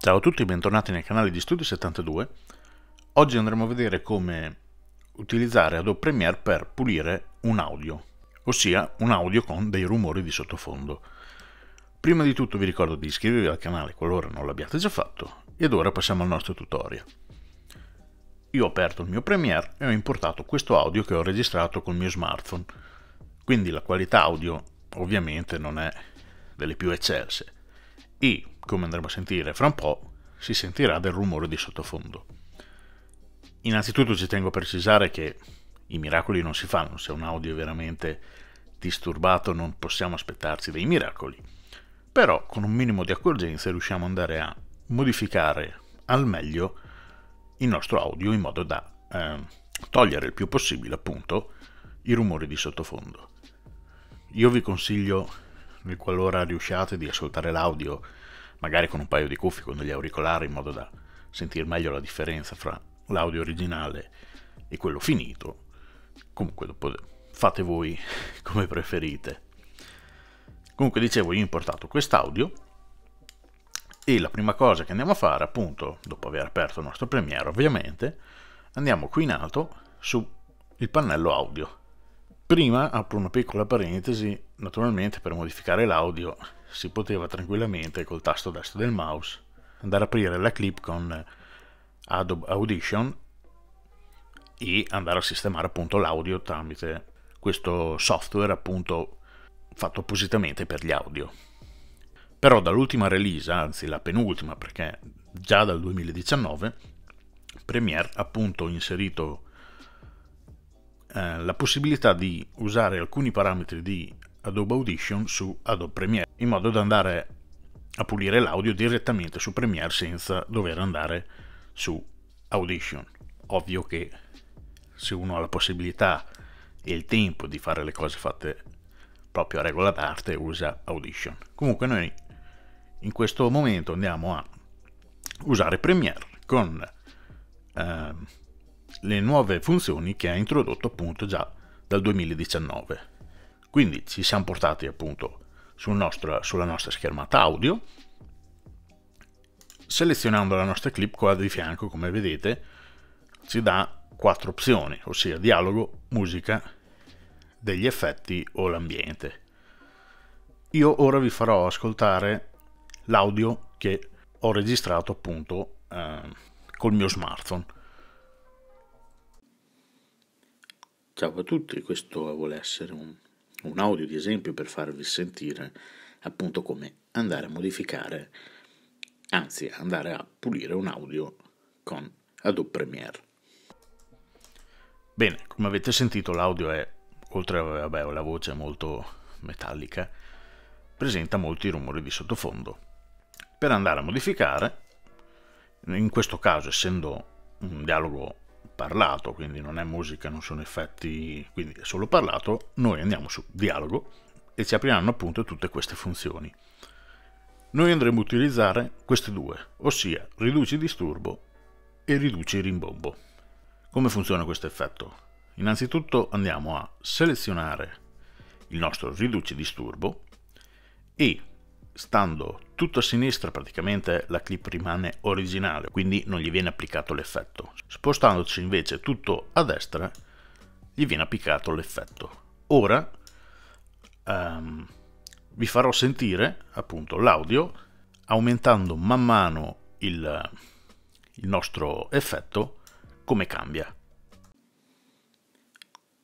Ciao a tutti e bentornati nel canale di Studio 72. Oggi andremo a vedere come utilizzare Adobe Premiere per pulire un audio, ossia un audio con dei rumori di sottofondo. Prima di tutto vi ricordo di iscrivervi al canale qualora non l'abbiate già fatto ed ora passiamo al nostro tutorial. Io ho aperto il mio Premiere e ho importato questo audio che ho registrato col mio smartphone, quindi la qualità audio ovviamente non è delle più eccelse e, come andremo a sentire fra un po', si sentirà del rumore di sottofondo. Innanzitutto ci tengo a precisare che i miracoli non si fanno, se un audio è veramente disturbato non possiamo aspettarci dei miracoli, però con un minimo di accorgenza riusciamo ad andare a modificare al meglio il nostro audio in modo da eh, togliere il più possibile appunto i rumori di sottofondo. Io vi consiglio nel qualora riusciate di ascoltare l'audio magari con un paio di cuffie, con degli auricolari in modo da sentire meglio la differenza fra l'audio originale e quello finito. Comunque dopo fate voi come preferite. Comunque dicevo, io ho importato quest'audio e la prima cosa che andiamo a fare, appunto, dopo aver aperto il nostro Premiere, ovviamente, andiamo qui in alto sul pannello audio Prima apro una piccola parentesi, naturalmente per modificare l'audio si poteva tranquillamente col tasto destro del mouse andare a aprire la clip con Adobe Audition e andare a sistemare appunto l'audio tramite questo software appunto fatto appositamente per gli audio. Però dall'ultima release, anzi la penultima perché già dal 2019, Premiere ha inserito eh, la possibilità di usare alcuni parametri di Adobe Audition su Adobe Premiere, in modo da andare a pulire l'audio direttamente su Premiere senza dover andare su Audition. Ovvio che se uno ha la possibilità e il tempo di fare le cose fatte proprio a regola d'arte usa Audition. Comunque noi in questo momento andiamo a usare Premiere con eh, le nuove funzioni che ha introdotto appunto già dal 2019. Quindi ci siamo portati appunto sul nostro, sulla nostra schermata audio, selezionando la nostra clip qua di fianco come vedete ci dà quattro opzioni, ossia dialogo, musica, degli effetti o l'ambiente. Io ora vi farò ascoltare l'audio che ho registrato appunto eh, col mio smartphone. Ciao a tutti, questo vuole essere un, un, audio di esempio per farvi sentire appunto come andare a modificare, anzi andare a pulire un audio con Adobe Premiere. Bene, come avete sentito l'audio è, oltre vabbè, la voce molto metallica, presenta molti rumori di sottofondo. Per andare a modificare, in questo caso essendo un dialogo parlato, quindi non è musica, non sono effetti, quindi è solo parlato, noi andiamo su dialogo e ci apriranno appunto tutte queste funzioni. Noi andremo a utilizzare queste due, ossia riduci disturbo e riduci rimbombo. Come funziona questo effetto? Innanzitutto andiamo a selezionare il nostro riduci disturbo e stando tutto a sinistra praticamente la clip rimane originale, quindi non gli viene applicato l'effetto. Spostandoci invece tutto a destra gli viene applicato l'effetto. Ora um, vi farò sentire appunto l'audio aumentando man mano il, il nostro effetto come cambia.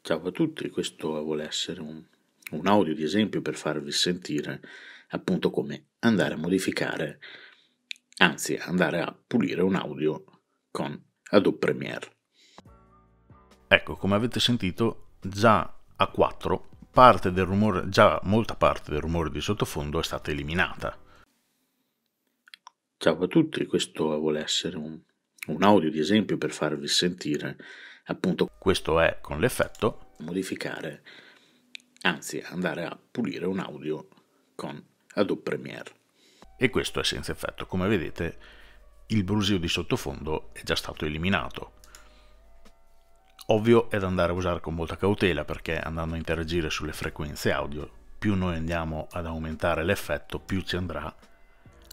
Ciao a tutti, questo vuole essere un, un audio di esempio per farvi sentire appunto come andare a modificare, anzi andare a pulire un audio con Adobe Premiere. Ecco, come avete sentito, già a 4 parte del rumore, già molta parte del rumore di sottofondo è stata eliminata. Ciao a tutti, questo vuole essere un, un audio di esempio per farvi sentire appunto questo è con l'effetto modificare, anzi andare a pulire un audio con ad Premiere. E questo è senza effetto, come vedete il brusio di sottofondo è già stato eliminato. Ovvio è da andare a usare con molta cautela perché andando a interagire sulle frequenze audio, più noi andiamo ad aumentare l'effetto, più ci andrà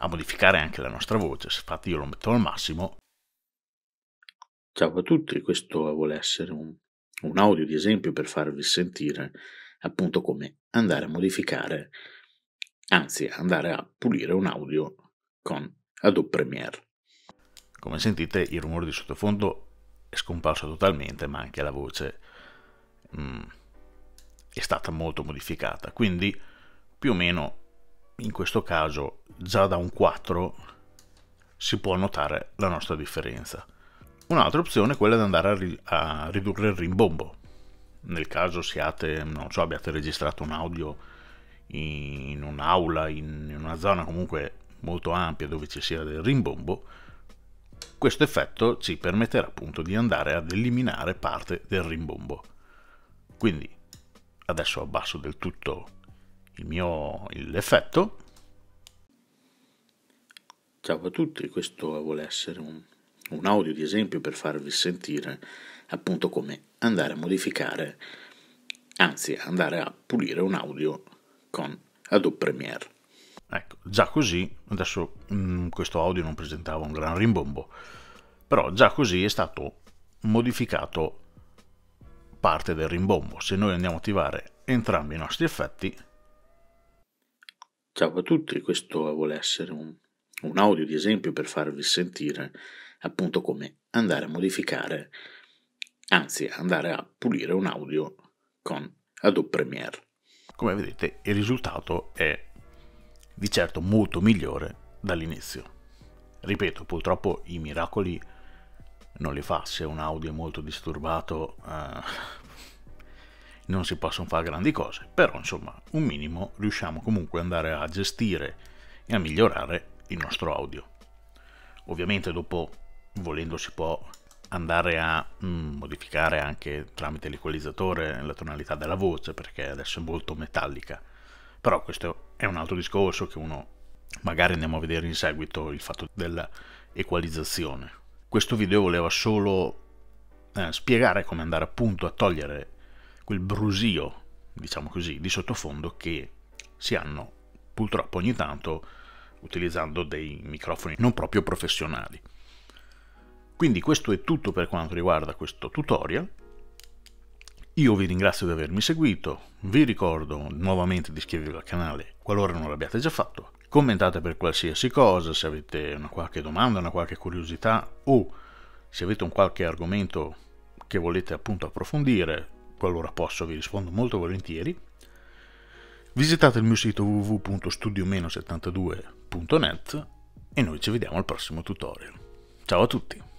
a modificare anche la nostra voce. Infatti io lo metto al massimo. Ciao a tutti, questo vuole essere un, un audio di esempio per farvi sentire appunto come andare a modificare anzi andare a pulire un audio con Adobe Premiere. Come sentite il rumore di sottofondo è scomparso totalmente, ma anche la voce mm, è stata molto modificata, quindi più o meno in questo caso già da un 4 si può notare la nostra differenza. Un'altra opzione è quella di andare a, ri a ridurre il rimbombo, nel caso siate, non so, abbiate registrato un audio in un'aula, in una zona comunque molto ampia dove ci sia del rimbombo, questo effetto ci permetterà appunto di andare ad eliminare parte del rimbombo. Quindi adesso abbasso del tutto il mio l'effetto. Ciao a tutti, questo vuole essere un, un audio di esempio per farvi sentire appunto come andare a modificare, anzi andare a pulire un audio con Adobe Premiere. Ecco, già così, adesso mh, mm, questo audio non presentava un gran rimbombo, però già così è stato modificato parte del rimbombo. Se noi andiamo a attivare entrambi i nostri effetti... Ciao a tutti, questo vuole essere un, un audio di esempio per farvi sentire appunto come andare a modificare, anzi andare a pulire un audio con Adobe Premiere come vedete il risultato è di certo molto migliore dall'inizio. Ripeto, purtroppo i miracoli non li fa, se un audio è molto disturbato eh, non si possono fare grandi cose, però insomma un minimo riusciamo comunque ad andare a gestire e a migliorare il nostro audio. Ovviamente dopo volendo si può andare a mm, modificare anche tramite l'equalizzatore la tonalità della voce perché adesso è molto metallica però questo è un altro discorso che uno magari andiamo a vedere in seguito il fatto dell'equalizzazione questo video voleva solo eh, spiegare come andare appunto a togliere quel brusio diciamo così di sottofondo che si hanno purtroppo ogni tanto utilizzando dei microfoni non proprio professionali quindi questo è tutto per quanto riguarda questo tutorial. Io vi ringrazio di avermi seguito, vi ricordo nuovamente di iscrivervi al canale qualora non l'abbiate già fatto, commentate per qualsiasi cosa, se avete una qualche domanda, una qualche curiosità o se avete un qualche argomento che volete appunto approfondire, qualora posso vi rispondo molto volentieri. Visitate il mio sito www.studio-72.net e noi ci vediamo al prossimo tutorial. Ciao a tutti!